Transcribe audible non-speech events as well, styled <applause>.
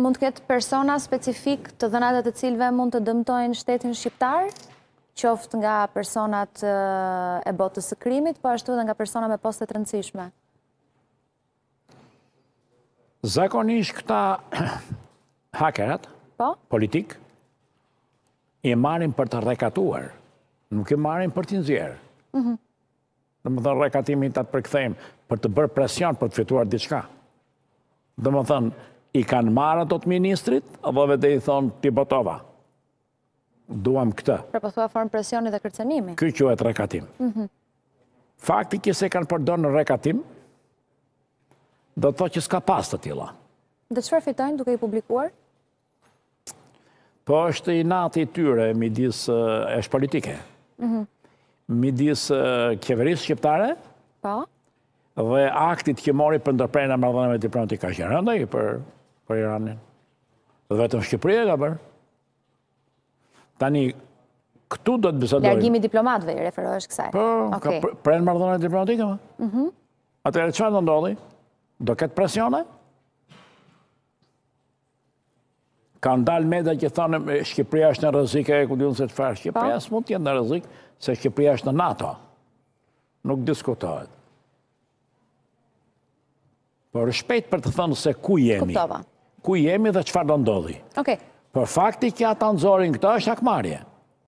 mund të ketë persona specifik të dhenatet të cilve mund të dëmtojnë shtetin shqiptar, qoftë nga personat e botës së krimit, po ashtu dhe nga persona me postet rëndësishme? Zakonish këta <clears throat> hakerat, po? politik, i marim për të rekatuar, nuk i marim për t'in zjerë. Dhe më thënë, rekatimin të mhm. përkëthejmë për të bërë presion për të fituar diçka. Dhe më thënë, i kanë marë ato të ministrit, dhe vete i thonë të i botova. Duam këtë. Pra përthua po formë presjoni dhe kërcenimi. Ky mhm. që e të rekatim. Fakti kësë se kanë përdo në rekatim, dhe të thotë që s'ka pas të tila. Dhe qëfar fitojnë duke i publikuar? Po është i nati tyre, mi disë eh, është politike. Mhm. Mi disë kjeverisë eh, shqiptare. Po. Dhe aktit që mori për ndërprejnë e mërëdhënëve të i prënë të i ka qërënda, i për për po, Iranin. Dhe vetëm Shqipëria ka bërë. Tani, këtu do të bisedojmë. Lërgimi diplomatëve, i referohesh kësaj. Po, ka prejnë mardhonet diplomatike, ma. e që në ndodhi? Do këtë presjone? Ka ndalë meda që thonë, Shqipëria është në rëzikë e ku dhjënë se po. të farë Shqipëria, së mund të jenë në rëzikë se Shqipëria është në NATO. Nuk diskutohet. Por shpejt për të thënë se ku jemi ku jemi dhe qëfar do ndodhi. Për fakti kja të anëzorin këta është akmarje.